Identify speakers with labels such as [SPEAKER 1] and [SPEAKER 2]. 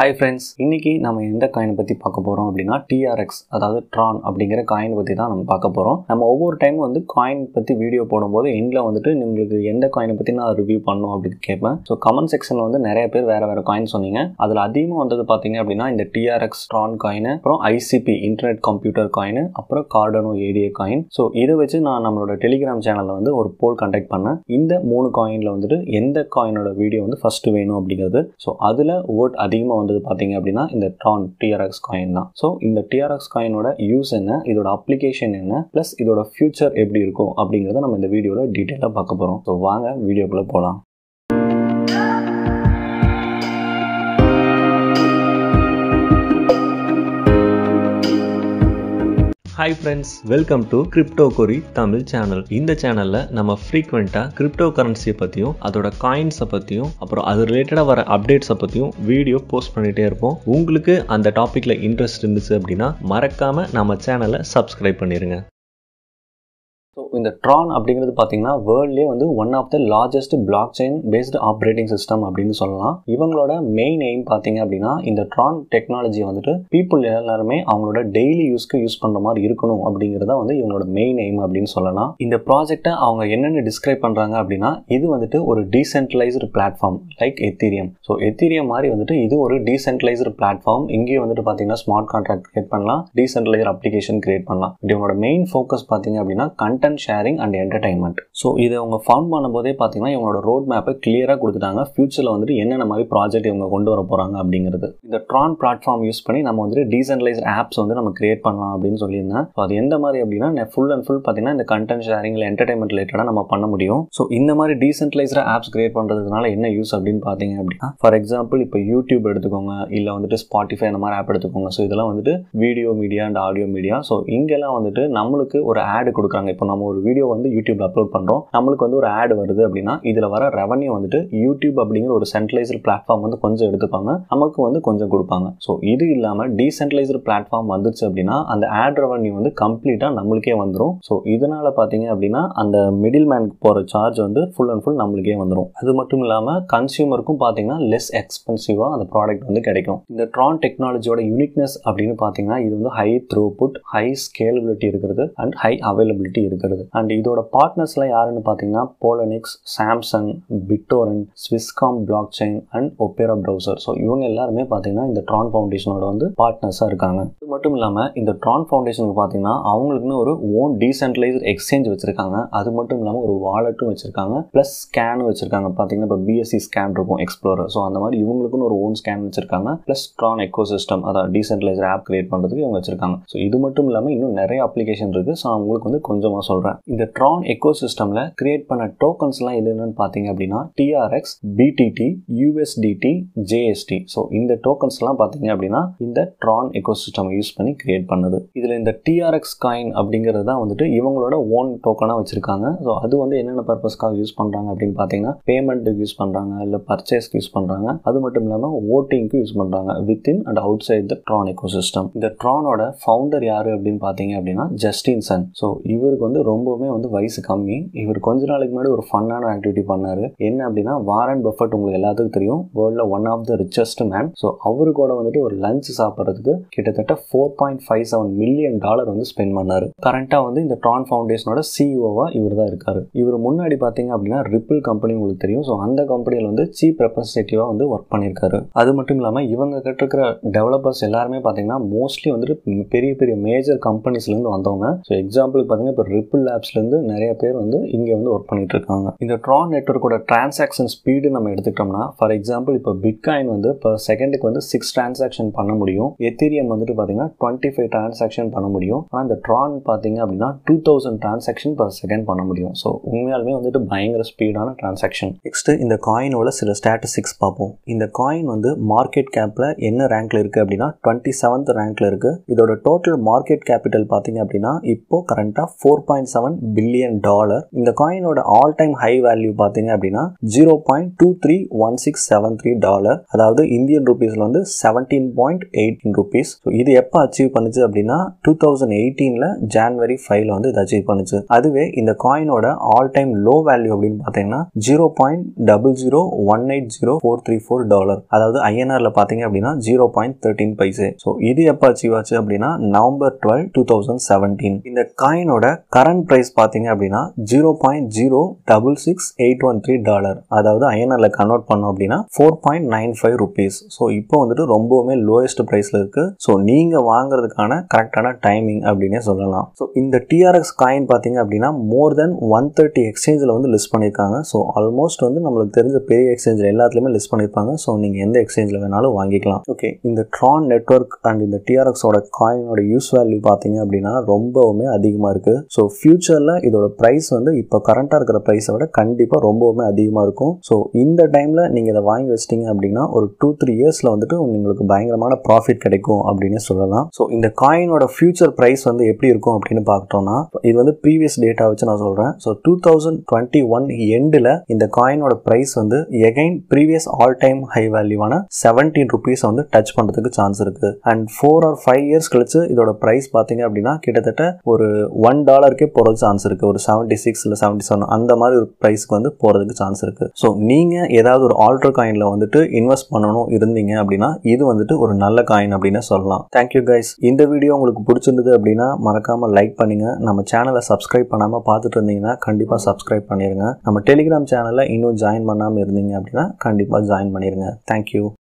[SPEAKER 1] hi friends இன்றைக்கி நம்ம எந்த காயினை பற்றி பார்க்க போகிறோம் அப்படின்னா டிஆர்எக்ஸ் அதாவது ட்ரான் அப்படிங்கிற காயின் பற்றி தான் நம்ம பார்க்க போகிறோம் நம்ம ஒவ்வொரு டைமும் வந்து காயின் பற்றி வீடியோ போடும்போது எண்டில் வந்துட்டு உங்களுக்கு எந்த காயினை பற்றி நான் ரிவ்யூ பண்ணும் அப்படின்னு கேட்பேன் ஸோ கமெண்ட் செக்ஷனில் வந்து நிறைய பேர் வேறு வேறு காயின் சொன்னீங்க அதில் அதிகமாக வந்தது பார்த்தீங்க அப்படின்னா இந்த டிஆர்எக்ஸ் ட்ரான் காயின் அப்புறம் ஐசிபி இன்டர்நெட் கம்ப்யூட்டர் காயின் அப்புறம் கார்டனோ ஏடிஏ காயின் ஸோ இதை வச்சு நான் நம்மளோட டெலிகிராம் சேனலில் வந்து ஒரு போல் கண்டக்ட் பண்ணேன் இந்த மூணு காயினில் வந்துட்டு எந்த காயினோட வீடியோ வந்து ஃபஸ்ட்டு வேணும் அப்படிங்கிறது ஸோ அதில் ஓட் அதிகமாக வந்தது பார்த்தீங்க அப்படின்னா இந்த ட்ரான் டிஆர்எக்ஸ் காயின் தான் ஸோ இந்த டிஆர்எக்ஸ் காயினோட யூஸ் என்ன இதோட அப்ளிகேஷன் என்ன ப்ளஸ் இதோட ஃபியூச்சர் எப்படி இருக்கும் அப்படிங்கிறத நம்ம இந்த வீடியோவில் டீட்டெயிலாக பார்க்க போகிறோம் ஸோ வாங்க வீடியோக்குள்ளே போகலாம் hi friends welcome to crypto கொரி தமிழ் சேனல் இந்த சேனல்ல நம்ம ஃப்ரீக்வெண்ட்டாக கிரிப்டோ கரன்சியை பற்றியும் அதோட காயின்ஸை பற்றியும் அப்புறம் அது ரிலேட்டடாக வர அப்டேட்ஸை பற்றியும் வீடியோ போஸ்ட் பண்ணிகிட்டே இருப்போம் உங்களுக்கு அந்த டாப்பிக்கில் இன்ட்ரெஸ்ட் இருந்துச்சு அப்படின்னா மறக்காமல் நம்ம சேனலை சப்ஸ்கிரைப் பண்ணிடுங்க ஸோ இந்த ட்ரான் அப்படிங்கிறது பார்த்தீங்கன்னா வேர்ல்ட்லேயே வந்து one of the largest blockchain based operating system அப்படின்னு சொல்லலாம் இவங்களோட மெயின் எய்ம் பார்த்தீங்க அப்படின்னா இந்த ட்ரான் டெக்னாலஜி வந்துட்டு பீப்புள் எல்லாருமே அவங்களோட டெய்லி யூஸ்க்கு யூஸ் பண்ணுற மாதிரி இருக்கணும் அப்படிங்கிறத வந்து இவங்களோட மெயின் எய்ம் அப்படின்னு சொல்லலாம் இந்த ப்ராஜெக்டை அவங்க என்னென்னு டிஸ்கிரைப் பண்ணுறாங்க அப்படின்னா இது வந்துட்டு ஒரு decentralised platform like Ethereum so Ethereum மாதிரி வந்துட்டு இது ஒரு டீசென்ட்ரலைஸ்டு பிளாட்ஃபார்ம் இங்கேயும் வந்துட்டு பார்த்தீங்கன்னா ஸ்மார்ட் கான்ட்ராக்ட் கிரியேட் பண்ணலாம் டீசென்ட்ரலைஸ்டு அப்ளிகேஷன் கிரியேட் பண்ணலாம் இவங்களோட மெயின் ஃபோக்கஸ் பார்த்தீங்க அப்படின்னா content content sharing and entertainment so இதை அவங்க ஃபார்ம் பண்ணும்போதே பார்த்தீங்கன்னா இவங்களோட ரோட் மேப்பை கிளியராக கொடுத்துட்டாங்க ஃபியூச்சரில் வந்துட்டு என்னென்ன மாதிரி ப்ராஜெக்ட் இவங்க கொண்டு வர போகிறாங்க அப்படிங்கிறது இந்த ட்ரான் பிளாட்ஃபார்ம் யூஸ் பண்ணி நம்ம வந்துட்டு டீசென்டலைஸ் ஆப்ஸ் வந்து நம்ம கிரியேட் பண்ணலாம் அப்படின்னு சொல்லியிருந்தேன் ஸோ அது எந்த மாதிரி அப்படின்னா ஃபுல் அண்ட் ஃபுல் பார்த்தீங்கன்னா இந்த கண்டென்ட் இல்லை என்டர்டைன்மெண்ட் ரிலேட்டடாக நம்ம பண்ண முடியும் ஸோ இந்த மாதிரி டீசென்டலைஸ்டாக ஆப்ஸ் கிரியேட் பண்ணுறதுனால என்ன யூஸ் அப்படின்னு பார்த்தீங்க அப்படின்னா ஃபார் எக்ஸாம்பிள் இப்போ யூடியூப் எடுத்துக்கோங்க இல்லை வந்துட்டு ஸ்பாட்டிஃபை அந்த மாதிரி ஆப் எடுத்துக்கோங்க ஸோ இதெல்லாம் வந்துட்டு video media and audio media so இங்கெல்லாம் வந்துட்டு நம்மளுக்கு ஒரு ஆடு கொடுக்குறாங்க இப்போ நம்ம நம்ம ஒரு வீடியோ வந்து யூடியூப்ல அப்லோட் பண்ணுறோம் நம்மளுக்கு வந்து ஒரு ஆட் வருது அப்படின்னா இதில் வர ரெவன்யூ வந்துட்டு யூடியூப் அப்படிங்கிற ஒரு சென்ட்ரலைஸ்டு பிளாட்ஃபார்ம் வந்து கொஞ்சம் எடுத்துப்பாங்க நமக்கு வந்து கொஞ்சம் கொடுப்பாங்க ஸோ இது இல்லாமல் டீசென்ட்ரலைஸ்டு பிளாட்ஃபார்ம் வந்துச்சு அப்படின்னா அந்த ஆட் ரெவன்யூ வந்து கம்ப்ளீட்டாக நம்மளுக்கே வந்துடும் ஸோ இதனால் பார்த்தீங்க அப்படின்னா அந்த மிடில் மேனுக்கு போகிற சார்ஜ் வந்து ஃபுல் அண்ட் ஃபுல் நம்மளுக்கே வந்துடும் அது மட்டும் இல்லாமல் கன்சியூமருக்கும் பார்த்தீங்கன்னா லெஸ் எக்ஸ்பென்சிவாக அந்த ப்ராடக்ட் வந்து கிடைக்கும் இந்த ட்ரான் டெக்னாலஜியோட யூனிக்னஸ் அப்படின்னு பார்த்தீங்கன்னா இது வந்து high throughput high scalability இருக்கிறது அண்ட் ஹை அவைலபிலிட்டி இருக்குது இருக்கிறது அண்ட் இதோட பார்ட்னர்ஸ்லாம் யாருன்னு பார்த்தீங்கன்னா Poloniex Samsung BitTorrent Swisscom blockchain and Opera browser so இவங்க எல்லாருமே பார்த்தீங்கன்னா இந்த ட்ரான் ஃபவுண்டேஷனோட வந்து பார்ட்னர்ஸாக இருக்காங்க இது மட்டும் இல்லாமல் இந்த ட்ரான் ஃபவுண்டேஷனுக்கு பார்த்தீங்கன்னா அவங்களுக்குன்னு ஒரு ஓன் டீசென்ட்ரலைஸ் எக்ஸ்சேஞ்ச் வச்சிருக்காங்க அது மட்டும் இல்லாமல் ஒரு வாலெட்டும் வச்சிருக்காங்க ப்ளஸ் ஸ்கேனும் வச்சிருக்காங்க பார்த்தீங்கன்னா இப்போ பிஎஸ்சி ஸ்கேன் இருக்கும் எக்ஸ்ப்ளோரர் ஸோ அந்த மாதிரி இவங்களுக்குன்னு ஒரு ஓன் ஸ்கேன் வச்சிருக்காங்க ப்ளஸ் ட்ரான் எக்கோ சிஸ்டம் அதாவது டீசென்ட்ரலைஸ் ஆப் கிரியேட் பண்ணுறதுக்கு இவங்க வச்சிருக்காங்க ஸோ இது மட்டும் இல்லாமல் இன்னும் நிறைய அப்ளிகேஷன் இருக்குது ஸோ அவங்களுக்கு வந்து கொஞ்சமாக சொல்கிறேன் இந்த ட்ரான் எக்கோ சிஸ்டமில் கிரியேட் பண்ண டோக்கன்ஸ்லாம் எது என்னன்னு பார்த்தீங்க அப்படின்னா TRX BTT USDT JST so இந்த டோக்கன்ஸ்லாம் பார்த்தீங்க அப்படின்னா இந்த ட்ரான் எக்கோ சிஸ்டம் யூஸ் பண்ணி கிரியேட் பண்ணுது இதில் இந்த டிஆர்எக்ஸ் காயின் அப்படிங்கிறது தான் வந்துட்டு இவங்களோட ஓன் டோக்கனாக வச்சுருக்காங்க ஸோ அது வந்து என்னென்ன பர்பஸ்க்காக யூஸ் பண்ணுறாங்க அப்படின்னு பார்த்தீங்கன்னா பேமெண்ட்டுக்கு யூஸ் பண்ணுறாங்க இல்லை பர்ச்சேஸ்க்கு யூஸ் பண்ணுறாங்க அது மட்டும் இல்லாமல் ஓட்டிங்க்கு யூஸ் பண்ணுறாங்க within and outside the Tron ecosystem இந்த ட்ரானோட ஃபவுண்டர் யார் அப்படின்னு பார்த்தீங்க அப்படின்னா ஜஸ்டின் சன் ஸோ இவருக்கு வந்து வந்து ரொம்பவுமே வந்து வயசு கம்மி இவர் கொஞ்ச நாளைக்கு முன்னாடி ஒரு ஃபன்னான ஆக்டிவிட்டி பண்ணார் என்ன அப்படின்னா வாரன் பெஃபர்ட் உங்களுக்கு எல்லாத்துக்கும் தெரியும் வேர்ல்டில் one of the richest man so அவரு கூட வந்துட்டு ஒரு லஞ்ச் சாப்பிட்றதுக்கு கிட்டத்தட்ட four point five seven million dollar வந்து ஸ்பெண்ட் பண்ணார் கரண்டாக வந்து இந்த ட்ரான் ஃபவுண்டேஷனோட சிஇஓவாக e இவர் தான் இருக்கார் இவர் முன்னாடி பார்த்தீங்க அப்படின்னா ரிப்பிள் கம்பெனி உங்களுக்கு தெரியும் ஸோ அந்த கம்பெனியில் வந்து சீப் ரெப்ரஸன்டேட்டிவாக வந்து ஒர்க் பண்ணியிருக்காரு அது மட்டும் இல்லாமல் இவங்க இருக்கிற டெவலப்பர்ஸ் எல்லாருமே பார்த்தீங்கன்னா மோஸ்ட்லி வந்துட்டு பெரிய பெரிய மேஜர் கம்பெனிஸ்லேருந்து வந்தவங்க ஸோ எக்ஸாம்பிள் பார்த்தீங்கன்னா இப்போ ரிப்பிள் லேப்ஸ்லேருந்து நிறைய பேர் வந்து இங்கே வந்து ஒர்க் பண்ணிட்டு இருக்காங்க இந்த ட்ரா நெட்ஒர்க்கோட டிரான்சாக்ஷன் ஸ்பீடு நம்ம எடுத்துக்கிட்டோம்னா ஃபார் எக்ஸாம்பிள் இப்போ பிட்காயின் வந்து பர் செகண்டுக்கு வந்து சிக்ஸ் டிரான்சாக்ஷன் பண்ண முடியும் எத்தீரியம் வந்துட்டு பார்த்தீங்கன்னா டுவெண்ட்டி ஃபைவ் டிரான்சாக்ஷன் பண்ண முடியும் ஆனால் இந்த ட்ரான் பார்த்தீங்க அப்படின்னா two thousand transaction per second பண்ண முடியும் ஸோ உண்மையாலுமே வந்துட்டு பயங்கர ஸ்பீடான டிரான்சாக்ஷன் நெக்ஸ்ட் இந்த காயினோட சில ஸ்டாட்டிஸ்டிக்ஸ் பார்ப்போம் இந்த காயின் வந்து மார்க்கெட் கேப்பில் என்ன ரேங்க்ல இருக்குது அப்படின்னா டுவெண்ட்டி செவன்த் ரேங்க்ல இருக்குது இதோட டோட்டல் மார்க்கெட் கேபிட்டல் பார்த்தீங்க அப்படின்னா இப்போ கரண்ட்டாக four point seven billion dollar இந்த காயினோட ஆல் டைம் ஹை வேல்யூ பார்த்தீங்க அப்படின்னா zero point two three one six seven three dollar அதாவது இந்தியன் ருபீஸில் வந்து செவன்டீன் பாயிண்ட் எயிட்டீன் ருபீஸ் இது எப்போ அச்சீவ் பண்ணுச்சு அப்படின்னா டூ தௌசண்ட் எயிட்டீன்ல ஜான்வரி ஃபைவ்ல வந்து இது அச்சீவ் பண்ணுச்சு அதுவே இந்த காயினோட ஆல் டைம் லோ வேல்யூ அப்படின்னு பார்த்தீங்கன்னா zero point double zero one eight zero four three four dollar அதாவது ஐஎன்ஆர்ல பார்த்தீங்க அப்படின்னா zero point thirteen paise so இது எப்போ அச்சீவ் ஆச்சு அப்படின்னா November twelve two thousand seventeen இந்த காயினோட கரண்ட் கரண்ட் ப்ரைஸ் பார்த்தீங்க அப்படின்னா zero point zero double six eight one three dollar அதாவது ஐஎன்ஆரில் கன்வெர்ட் பண்ணோம் அப்படின்னா four point nine five rupees so இப்போ வந்துட்டு ரொம்பவுமே லோயஸ்ட் ப்ரைஸில் இருக்குது ஸோ நீங்கள் வாங்குறதுக்கான கரெக்டான டைமிங் அப்படின்னே சொல்லலாம் ஸோ இந்த டிஆர்எக்ஸ் காயின் பார்த்தீங்க அப்படின்னா மோர் தென் ஒன் தேர்ட்டி எக்ஸ்சேஞ்சில் வந்து லிஸ்ட் பண்ணியிருக்காங்க ஸோ ஆல்மோஸ்ட் வந்து நம்மளுக்கு தெரிஞ்ச பெரிய எக்ஸ்சேஞ்சில் எல்லாத்துலேயுமே லிஸ்ட் பண்ணியிருப்பாங்க ஸோ நீங்கள் எந்த எக்ஸ்சேஞ்சில் வேணாலும் வாங்கிக்கலாம் ஓகே இந்த ட்ரான் நெட்ஒர்க் அண்ட் இந்த டிஆர்எக்ஸோட காயினோட யூஸ் வேல்யூ பார்த்தீங்க அப்படின்னா ரொம்பவுமே அதிகமாக இருக்குது ஸோ ஃப்யூச்சரில் இதோட ப்ரைஸ் வந்து இப்போ கரண்ட்டாக இருக்கிற ப்ரைஸை விட கண்டிப்பாக ரொம்பவுமே அதிகமாக இருக்கும் ஸோ இந்த டைமில் நீங்கள் இதை வாங்கி வச்சிட்டிங்க அப்படின்னா ஒரு டூ த்ரீ இயர்ஸில் வந்துட்டு உங்களுக்கு பயங்கரமான ப்ராஃபிட் கிடைக்கும் அப்படின்னு சொல்லலாம் ஸோ இந்த காயினோட ஃபியூச்சர் ப்ரைஸ் வந்து எப்படி இருக்கும் அப்படின்னு பார்த்தோம்னா இது வந்து ப்ரீவியஸ் டேட்டா வச்சு நான் சொல்கிறேன் so two thousand twenty one எண்டில் இந்த காயினோட ப்ரைஸ் வந்து again previous all time high வேல்யூவான செவன்டீன் ருபீஸ் வந்து டச் பண்ணுறதுக்கு சான்ஸ் இருக்குது and four or five years கழிச்சு இதோட ப்ரைஸ் பார்த்தீங்க அப்படின்னா கிட்டத்தட்ட ஒரு ஒன் டாலருக்கே போகிறதுக்கு சான்ஸ் இருக்குது ஒரு செவன்ட்டி சிக்ஸ் இல்லை செவன்ட்டி செவன் அந்த மாதிரி ஒரு ப்ரைஸ்க்கு வந்து போகிறதுக்கு சான்ஸ் இருக்குது ஸோ நீங்கள் ஏதாவது ஒரு ஆல்ட்ரு காயினில் வந்துட்டு இன்வெஸ்ட் பண்ணணும் இருந்தீங்க அப்படின்னா இது வந்துட்டு ஒரு நல்ல காயின் அப்படின்னு சொல்லலாம் தேங்க்யூ கைஸ் இந்த வீடியோ உங்களுக்கு பிடிச்சிருந்தது அப்படின்னா மறக்காமல் லைக் பண்ணுங்கள் நம்ம சேனலை சப்ஸ்கிரைப் பண்ணாமல் பார்த்துட்டு இருந்தீங்கன்னா கண்டிப்பாக சப்ஸ்கிரைப் பண்ணிடுங்க நம்ம டெலிகிராம் சேனலில் இன்னும் ஜாயின் பண்ணாமல் இருந்தீங்க அப்படின்னா கண்டிப்பாக ஜாயின் பண்ணிடுங்க தேங்க்யூ